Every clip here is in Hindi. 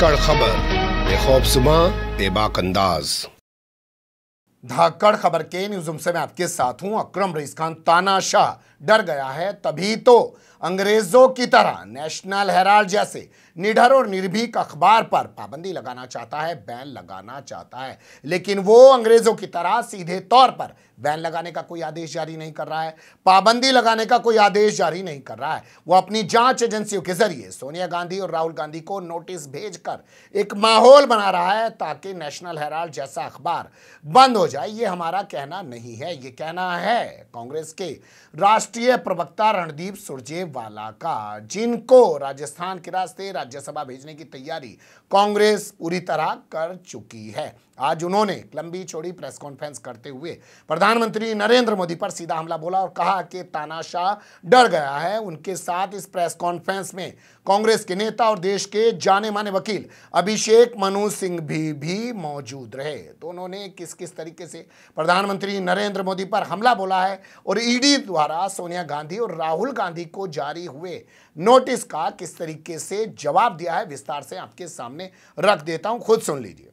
धाकड़ खबर बेखौबसुमा बेबाक अंदाज धाकड़ खबर के न्यूज से मैं आपके साथ हूं अक्रम रईस खान तानाशाह डर गया है तभी तो अंग्रेजों की तरह नेशनल हेराल्ड जैसे निडर और निर्भीक अखबार पर पाबंदी लगाना चाहता है बैन लगाना चाहता है लेकिन वो अंग्रेजों की तरह सीधे तौर पर बैन लगाने का कोई आदेश जारी नहीं कर रहा है पाबंदी लगाने का कोई आदेश जारी नहीं कर रहा है वो अपनी जांच एजेंसियों के जरिए सोनिया गांधी और राहुल गांधी को नोटिस भेजकर एक माहौल बना रहा है ताकि नेशनल हेराल्ड जैसा अखबार बंद हो जाए ये हमारा कहना नहीं है ये कहना है कांग्रेस के राष्ट्रीय प्रवक्ता रणदीप सुरजेवाला का जिनको राजस्थान के रास्ते राज राज्यसभा भेजने की तैयारी कांग्रेस पूरी तरह कर चुकी है आज उन्होंने लंबी चौड़ी प्रेस कॉन्फ्रेंस करते हुए प्रधानमंत्री नरेंद्र मोदी पर सीधा हमला बोला और कहा कि तानाशाह डर गया है उनके साथ इस प्रेस कॉन्फ्रेंस में कांग्रेस के नेता और देश के जाने माने वकील अभिषेक मनु सिंह भी भी मौजूद रहे दोनों तो ने किस किस तरीके से प्रधानमंत्री नरेंद्र मोदी पर हमला बोला है और ईडी e द्वारा सोनिया गांधी और राहुल गांधी को जारी हुए नोटिस का किस तरीके से जवाब दिया है विस्तार से आपके सामने रख देता हूं खुद सुन लीजिए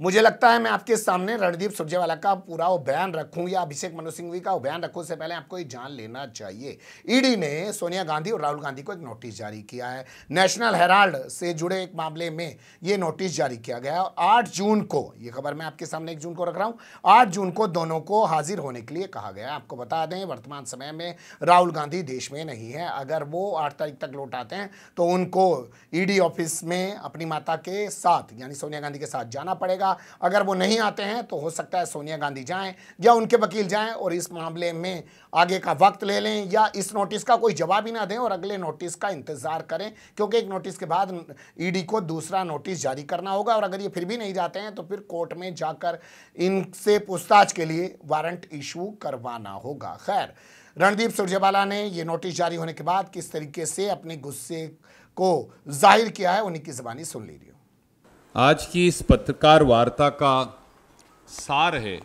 मुझे लगता है मैं आपके सामने रणदीप सुरजेवाला का पूरा बयान रखूं या अभिषेक मनु सिंघवी का बयान रखूं से पहले आपको ये जान लेना चाहिए ईडी ने सोनिया गांधी और राहुल गांधी को एक नोटिस जारी किया है नेशनल हेराल्ड से जुड़े एक मामले में ये नोटिस जारी किया गया है आठ जून को ये खबर मैं आपके सामने एक जून को रख रहा हूँ आठ जून को दोनों को हाजिर होने के लिए कहा गया है आपको बता दें वर्तमान समय में राहुल गांधी देश में नहीं है अगर वो आठ तारीख तक लौट आते हैं तो उनको ई ऑफिस में अपनी माता के साथ यानी सोनिया गांधी के साथ जाना पड़ेगा जाएगा अगर वो नहीं आते हैं तो हो सकता है सोनिया गांधी जाएं या उनके वकील जाएं और इस मामले में आगे का वक्त ले लें या इस नोटिस का कोई जवाब ही ना दें और अगले नोटिस का इंतज़ार करें क्योंकि एक नोटिस के बाद ईडी को दूसरा नोटिस जारी करना होगा और अगर ये फिर भी नहीं जाते हैं तो फिर कोर्ट में जाकर इनसे पूछताछ के लिए वारंट इशू करवाना होगा खैर रणदीप सुरजेवाला ने ये नोटिस जारी होने के बाद किस तरीके से अपने गुस्से को जाहिर किया है उन्हीं की जबानी सुन लीजिए आज की इस पत्रकार वार्ता का सार है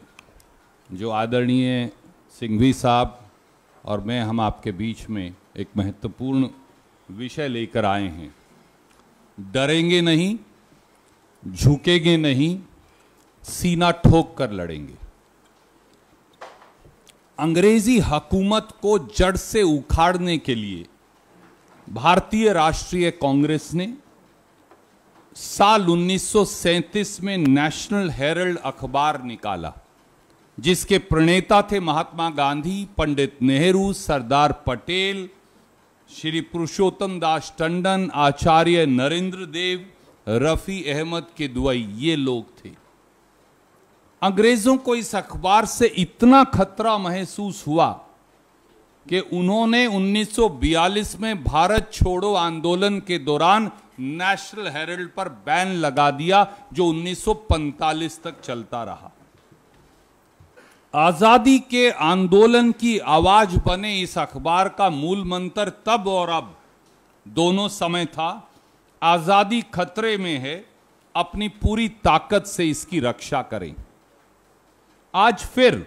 जो आदरणीय सिंघवी साहब और मैं हम आपके बीच में एक महत्वपूर्ण विषय लेकर आए हैं डरेंगे नहीं झुकेंगे नहीं सीना ठोक कर लड़ेंगे अंग्रेजी हकूमत को जड़ से उखाड़ने के लिए भारतीय राष्ट्रीय कांग्रेस ने साल 1937 में नेशनल हेरल्ड अखबार निकाला जिसके प्रणेता थे महात्मा गांधी पंडित नेहरू सरदार पटेल श्री पुरुषोत्तम दास टंडन आचार्य नरेंद्र देव रफ़ी अहमद के दुआई ये लोग थे अंग्रेज़ों को इस अखबार से इतना खतरा महसूस हुआ कि उन्होंने 1942 में भारत छोड़ो आंदोलन के दौरान नेशनल हेरल्ड पर बैन लगा दिया जो 1945 तक चलता रहा आजादी के आंदोलन की आवाज बने इस अखबार का मूल मंत्र तब और अब दोनों समय था आजादी खतरे में है अपनी पूरी ताकत से इसकी रक्षा करें आज फिर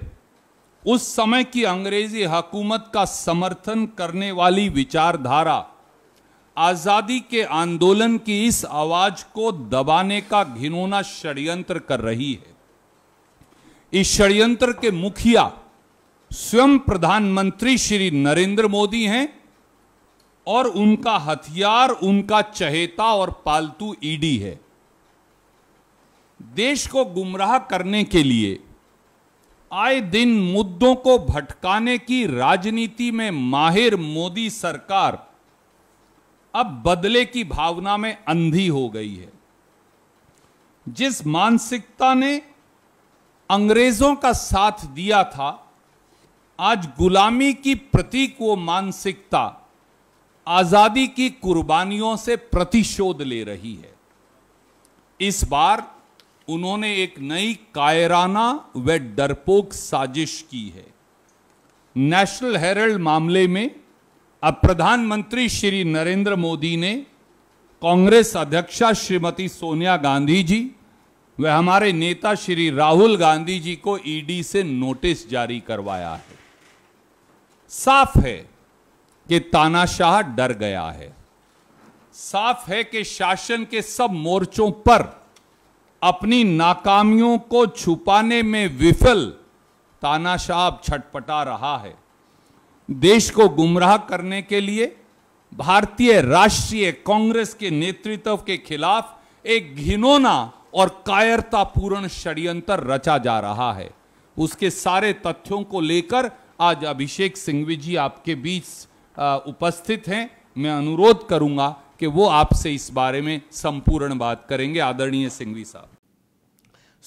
उस समय की अंग्रेजी हकूमत का समर्थन करने वाली विचारधारा आजादी के आंदोलन की इस आवाज को दबाने का घिनौना षड्यंत्र कर रही है इस षड्यंत्र के मुखिया स्वयं प्रधानमंत्री श्री नरेंद्र मोदी हैं और उनका हथियार उनका चहेता और पालतू ईडी है देश को गुमराह करने के लिए आए दिन मुद्दों को भटकाने की राजनीति में माहिर मोदी सरकार अब बदले की भावना में अंधी हो गई है जिस मानसिकता ने अंग्रेजों का साथ दिया था आज गुलामी की प्रतीक वो मानसिकता आजादी की कुर्बानियों से प्रतिशोध ले रही है इस बार उन्होंने एक नई कायराना व डरपोक साजिश की है नेशनल हेरल्ड मामले में अब प्रधानमंत्री श्री नरेंद्र मोदी ने कांग्रेस अध्यक्षा श्रीमती सोनिया गांधी जी व हमारे नेता श्री राहुल गांधी जी को ईडी से नोटिस जारी करवाया है साफ है कि तानाशाह डर गया है साफ है कि शासन के सब मोर्चों पर अपनी नाकामियों को छुपाने में विफल तानाशाह छटपटा रहा है देश को गुमराह करने के लिए भारतीय राष्ट्रीय कांग्रेस के नेतृत्व के खिलाफ एक घिनौना और कायरतापूर्ण षड्यंत्र रचा जा रहा है उसके सारे तथ्यों को लेकर आज अभिषेक सिंघवी जी आपके बीच उपस्थित हैं मैं अनुरोध करूंगा कि वो आपसे इस बारे में संपूर्ण बात करेंगे आदरणीय सिंघवी साहब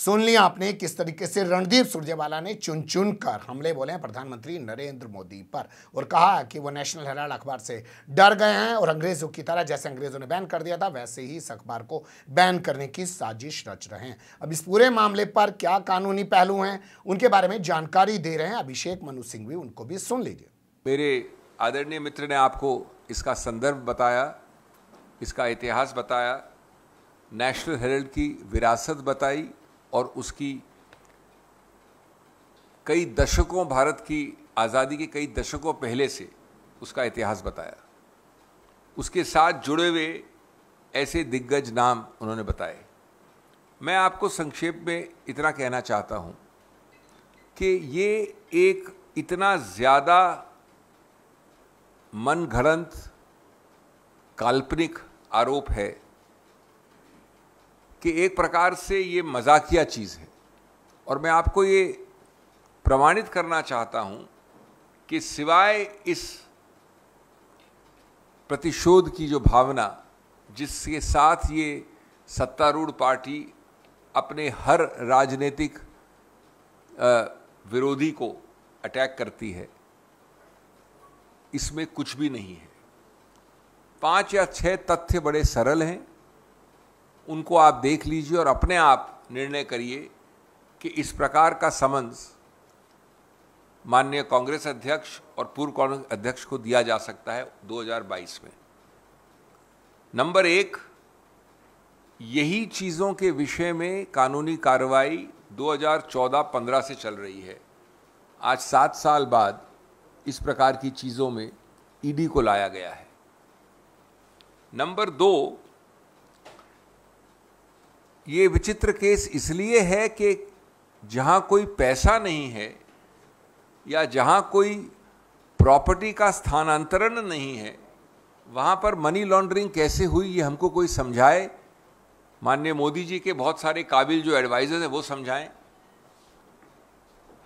सुन लिया आपने किस तरीके से रणदीप सुरजेवाला ने चुन चुन कर हमले बोले हैं प्रधानमंत्री नरेंद्र मोदी पर और कहा कि वो नेशनल हेराल्ड अखबार से डर गए हैं और अंग्रेजों की तरह जैसे अंग्रेजों ने बैन कर दिया था वैसे ही इस अखबार को बैन करने की साजिश रच रहे हैं अब इस पूरे मामले पर क्या कानूनी पहलू हैं उनके बारे में जानकारी दे रहे हैं अभिषेक मनु सिंह भी उनको भी सुन लीजिए मेरे आदरणीय मित्र ने आपको इसका संदर्भ बताया इसका इतिहास बताया नेशनल हेराल्ड की विरासत बताई और उसकी कई दशकों भारत की आज़ादी के कई दशकों पहले से उसका इतिहास बताया उसके साथ जुड़े हुए ऐसे दिग्गज नाम उन्होंने बताए मैं आपको संक्षेप में इतना कहना चाहता हूँ कि ये एक इतना ज़्यादा मनगढ़ंत काल्पनिक आरोप है कि एक प्रकार से ये मजाकिया चीज़ है और मैं आपको ये प्रमाणित करना चाहता हूं कि सिवाय इस प्रतिशोध की जो भावना जिसके साथ ये सत्तारूढ़ पार्टी अपने हर राजनीतिक विरोधी को अटैक करती है इसमें कुछ भी नहीं है पांच या छह तथ्य बड़े सरल हैं उनको आप देख लीजिए और अपने आप निर्णय करिए कि इस प्रकार का समन्स माननीय कांग्रेस अध्यक्ष और पूर्व कांग्रेस अध्यक्ष को दिया जा सकता है 2022 में नंबर एक यही चीज़ों के विषय में कानूनी कार्रवाई 2014-15 से चल रही है आज सात साल बाद इस प्रकार की चीज़ों में ईडी को लाया गया है नंबर दो ये विचित्र केस इसलिए है कि जहाँ कोई पैसा नहीं है या जहाँ कोई प्रॉपर्टी का स्थानांतरण नहीं है वहाँ पर मनी लॉन्ड्रिंग कैसे हुई ये हमको कोई समझाए माननीय मोदी जी के बहुत सारे काबिल जो एडवाइजर हैं वो समझाएं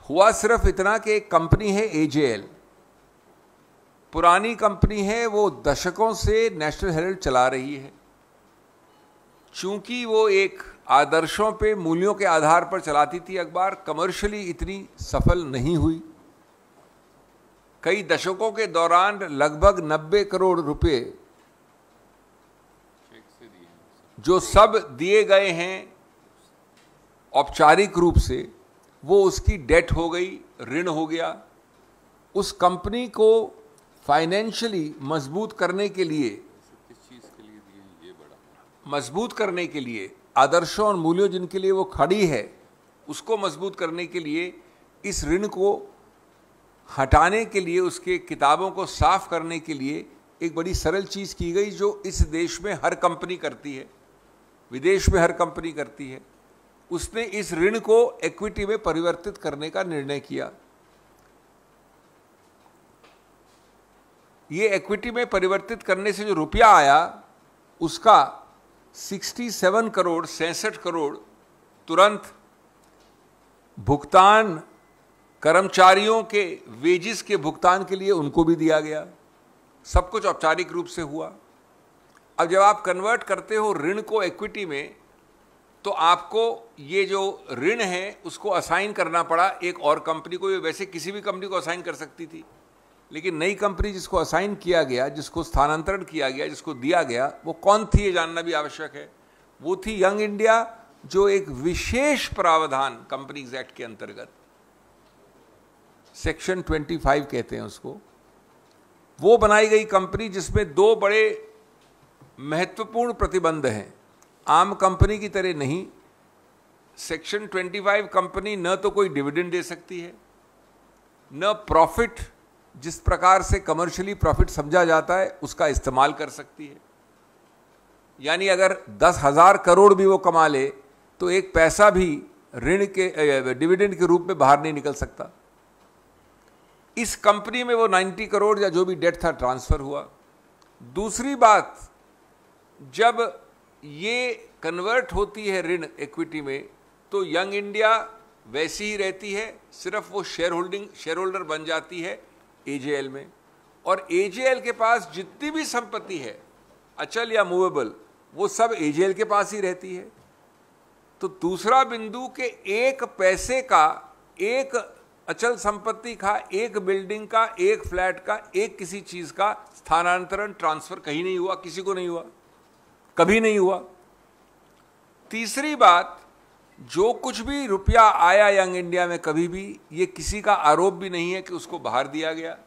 हुआ सिर्फ इतना कि एक कंपनी है एजेएल पुरानी कंपनी है वो दशकों से नेशनल हेरल्ड चला रही है चूंकि वो एक आदर्शों पे मूल्यों के आधार पर चलाती थी अखबार कमर्शियली इतनी सफल नहीं हुई कई दशकों के दौरान लगभग 90 करोड़ रुपए जो सब दिए गए हैं औपचारिक रूप से वो उसकी डेट हो गई ऋण हो गया उस कंपनी को फाइनेंशियली मजबूत करने के लिए मजबूत करने के लिए आदर्शों और मूल्यों जिनके लिए वो खड़ी है उसको मजबूत करने के लिए इस ऋण को हटाने के लिए उसके किताबों को साफ करने के लिए एक बड़ी सरल चीज़ की गई जो इस देश में हर कंपनी करती है विदेश में हर कंपनी करती है उसने इस ऋण को इक्विटी में परिवर्तित करने का निर्णय किया ये इक्विटी में परिवर्तित करने से जो रुपया आया उसका 67 करोड़ सैंसठ करोड़ तुरंत भुगतान कर्मचारियों के वेजिस के भुगतान के लिए उनको भी दिया गया सब कुछ औपचारिक रूप से हुआ अब जब आप कन्वर्ट करते हो ऋण को इक्विटी में तो आपको ये जो ऋण है उसको असाइन करना पड़ा एक और कंपनी को ये वैसे किसी भी कंपनी को असाइन कर सकती थी लेकिन नई कंपनी जिसको असाइन किया गया जिसको स्थानांतरण किया गया जिसको दिया गया वो कौन थी ये जानना भी आवश्यक है वो थी यंग इंडिया जो एक विशेष प्रावधान कंपनी एक्ट के अंतर्गत सेक्शन 25 कहते हैं उसको वो बनाई गई कंपनी जिसमें दो बड़े महत्वपूर्ण प्रतिबंध हैं आम कंपनी की तरह नहीं सेक्शन 25 कंपनी न तो कोई डिविडेंड दे सकती है न प्रॉफिट जिस प्रकार से कमर्शियली प्रॉफिट समझा जाता है उसका इस्तेमाल कर सकती है यानी अगर दस हज़ार करोड़ भी वो कमा ले तो एक पैसा भी ऋण के डिविडेंड के रूप में बाहर नहीं निकल सकता इस कंपनी में वो 90 करोड़ या जो भी डेट था ट्रांसफ़र हुआ दूसरी बात जब ये कन्वर्ट होती है ऋण इक्विटी में तो यंग इंडिया वैसी ही रहती है सिर्फ वो शेयर होल्डिंग शेयर होल्डर बन जाती है एजेएल में और एजेएल के पास जितनी भी संपत्ति है अचल या मूवेबल वो सब एजेएल के पास ही रहती है तो दूसरा बिंदु के एक पैसे का एक अचल संपत्ति का एक बिल्डिंग का एक फ्लैट का एक किसी चीज का स्थानांतरण ट्रांसफर कहीं नहीं हुआ किसी को नहीं हुआ कभी नहीं हुआ तीसरी बात जो कुछ भी रुपया आया यंग इंडिया में कभी भी ये किसी का आरोप भी नहीं है कि उसको बाहर दिया गया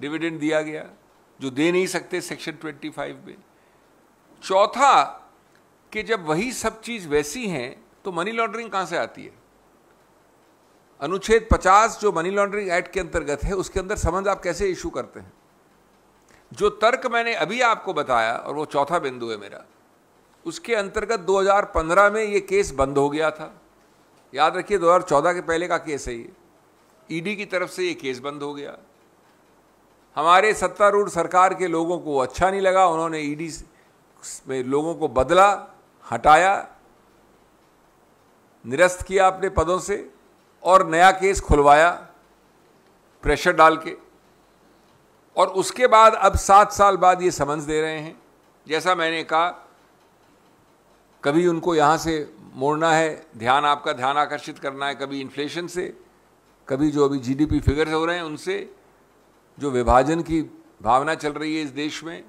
डिविडेंड दिया गया जो दे नहीं सकते सेक्शन 25 में चौथा कि जब वही सब चीज़ वैसी हैं तो मनी लॉन्ड्रिंग कहाँ से आती है अनुच्छेद 50 जो मनी लॉन्ड्रिंग एक्ट के अंतर्गत है उसके अंदर समझ आप कैसे इशू करते हैं जो तर्क मैंने अभी आपको बताया और वो चौथा बिंदु है मेरा उसके अंतर्गत 2015 में ये केस बंद हो गया था याद रखिए 2014 के पहले का केस है ये ईडी e की तरफ से ये केस बंद हो गया हमारे सत्तारूढ़ सरकार के लोगों को अच्छा नहीं लगा उन्होंने ईडी e में लोगों को बदला हटाया निरस्त किया अपने पदों से और नया केस खुलवाया प्रेशर डाल के और उसके बाद अब सात साल बाद ये समन्स दे रहे हैं जैसा मैंने कहा कभी उनको यहाँ से मोड़ना है ध्यान आपका ध्यान आकर्षित करना है कभी इन्फ्लेशन से कभी जो अभी जीडीपी फिगर्स हो रहे हैं उनसे जो विभाजन की भावना चल रही है इस देश में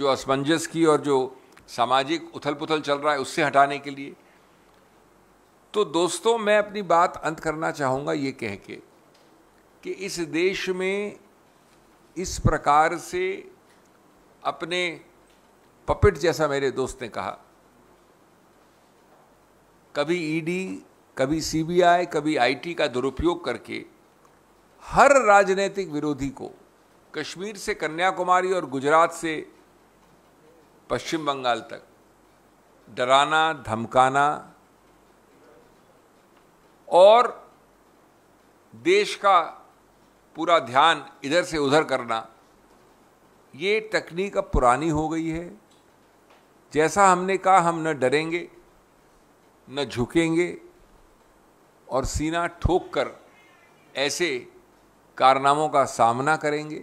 जो असमंजस की और जो सामाजिक उथल पुथल चल रहा है उससे हटाने के लिए तो दोस्तों मैं अपनी बात अंत करना चाहूँगा ये कह के कि इस देश में इस प्रकार से अपने पपिट जैसा मेरे दोस्त ने कहा कभी ईडी e कभी सीबीआई कभी आईटी का दुरुपयोग करके हर राजनीतिक विरोधी को कश्मीर से कन्याकुमारी और गुजरात से पश्चिम बंगाल तक डराना धमकाना और देश का पूरा ध्यान इधर से उधर करना ये तकनीक अब पुरानी हो गई है जैसा हमने कहा हम न डरेंगे न झुकेंगे और सीना ठोक कर ऐसे कारनामों का सामना करेंगे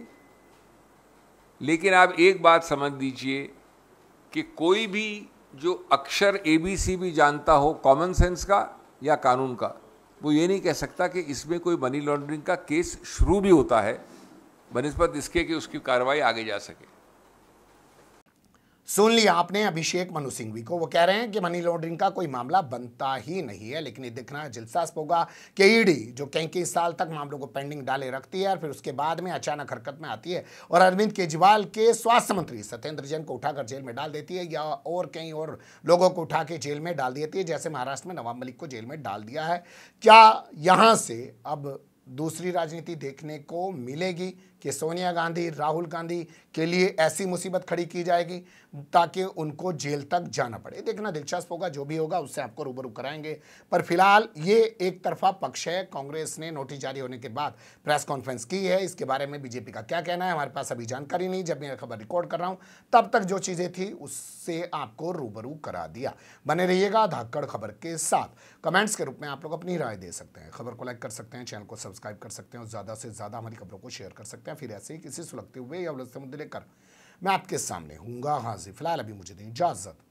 लेकिन आप एक बात समझ दीजिए कि कोई भी जो अक्षर ए बी सी भी जानता हो कॉमन सेंस का या कानून का वो ये नहीं कह सकता कि इसमें कोई मनी लॉन्ड्रिंग का केस शुरू भी होता है बनस्पत इसके कि उसकी कार्रवाई आगे जा सके सुन लिया आपने अभिषेक मनु सिंघवी को वो कह रहे हैं कि मनी लॉन्ड्रिंग का कोई मामला बनता ही नहीं है लेकिन ये दिखना दिलचस्प होगा कि ईडी जो कई कई साल तक मामलों को पेंडिंग डाले रखती है और फिर उसके बाद में अचानक हरकत में आती है और अरविंद केजरीवाल के स्वास्थ्य मंत्री सत्येंद्र जैन को उठाकर जेल में डाल देती है या और कई और लोगों को उठा के जेल में डाल देती है जैसे महाराष्ट्र में नवाब मलिक को जेल में डाल दिया है क्या यहाँ से अब दूसरी राजनीति देखने को मिलेगी कि सोनिया गांधी राहुल गांधी के लिए ऐसी मुसीबत खड़ी की जाएगी ताकि उनको जेल तक जाना पड़े देखना दिलचस्प होगा जो भी होगा उससे आपको रूबरू कराएंगे पर फिलहाल ये एक तरफा पक्ष है कांग्रेस ने नोटिस जारी होने के बाद प्रेस कॉन्फ्रेंस की है इसके बारे में बीजेपी का क्या कहना है हमारे पास अभी जानकारी नहीं जब मैं खबर रिकॉर्ड कर रहा हूँ तब तक जो चीज़ें थी उससे आपको रूबरू करा दिया बने रहिएगा धाकड़ खबर के साथ कमेंट्स के रूप में आप लोग अपनी राय दे सकते हैं खबर को लाइक कर सकते हैं चैनल को सब्सक्राइब कर सकते हैं और ज़्यादा से ज़्यादा हमारी खबरों को शेयर कर सकते हैं हैं फिर ऐसे ही किसी सुलगते हुए या मुद्दे लेकर मैं आपके सामने हूँगा हाजिर फिलहाल अभी मुझे दें इजाज़त